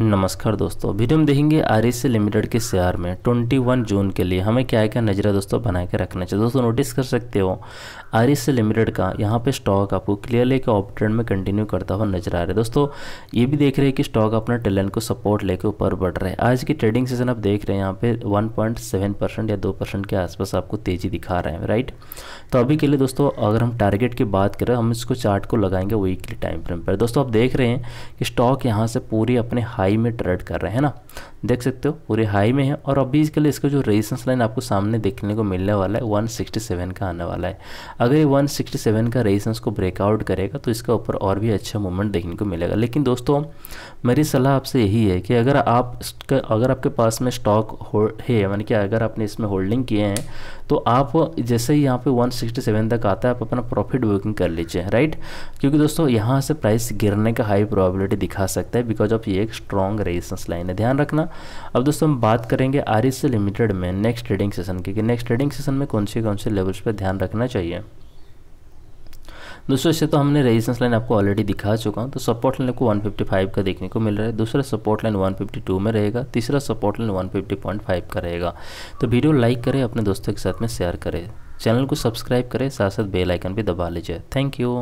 नमस्कार दोस्तों वीडियो हम देखेंगे आर लिमिटेड के शेयर में 21 जून के लिए हमें क्या क्या नजरा दोस्तों बना के रखना चाहिए दोस्तों नोटिस कर सकते हो आर लिमिटेड का यहाँ पे स्टॉक आपको क्लियरली एक ऑप ट्रेंड में कंटिन्यू करता हुआ नजर आ रहा है दोस्तों ये भी देख रहे हैं कि स्टॉक अपना टेलेंट को सपोर्ट लेकर ऊपर बढ़ रहा है आज की ट्रेडिंग सेशन आप देख रहे हैं यहाँ पे वन या दो के आसपास आपको तेज़ी दिखा रहे हैं राइट तो अभी के लिए दोस्तों अगर हम टारगेट की बात करें हम इसको चार्ट को लगाएंगे वीकली टाइम फ्रेम पर दोस्तों आप देख रहे हैं कि स्टॉक यहाँ से पूरी अपने हाई हाई में ट्रेड कर रहे हैं ना देख सकते हो पूरे हाई में है और अभी इसके लिए इसका जो रेजिस्टेंस लाइन आपको सामने देखने को मिलने वाला है 167 का आने वाला है अगर ये 167 का रेजिस्टेंस को ब्रेकआउट करेगा तो इसके ऊपर और भी अच्छा मूवमेंट देखने को मिलेगा लेकिन दोस्तों मेरी सलाह आपसे यही है कि अगर आप अगर आपके पास में स्टॉक है यानी कि अगर आपने इसमें होल्डिंग किए हैं तो आप जैसे ही यहाँ पे 167 तक आता है आप अपना प्रॉफिट बुकिंग कर लीजिए राइट क्योंकि दोस्तों यहाँ से प्राइस गिरने का हाई प्रोबेबिलिटी दिखा सकता है बिकॉज ऑफ ये एक स्ट्रॉन्ग रेजिस्टेंस लाइन है ध्यान रखना अब दोस्तों हम बात करेंगे आर लिमिटेड e में नेक्स्ट ट्रेडिंग सेशन की नेक्स्ट ट्रेडिंग सेशन में कौन से कौन से लेवल्स पर ध्यान रखना चाहिए दोस्तों इससे तो हमने रेजिस्टेंस लाइन आपको ऑलरेडी दिखा चुका हूँ तो सपोर्ट लाइन को 155 का देखने को मिल रहा है दूसरा सपोर्ट लाइन 152 में रहेगा तीसरा सपोर्ट लाइन 150.5 का रहेगा तो वीडियो लाइक करें अपने दोस्तों के साथ में शेयर करें चैनल को सब्सक्राइब करें साथ साथ बेल आइकन भी दबा लीजिए थैंक यू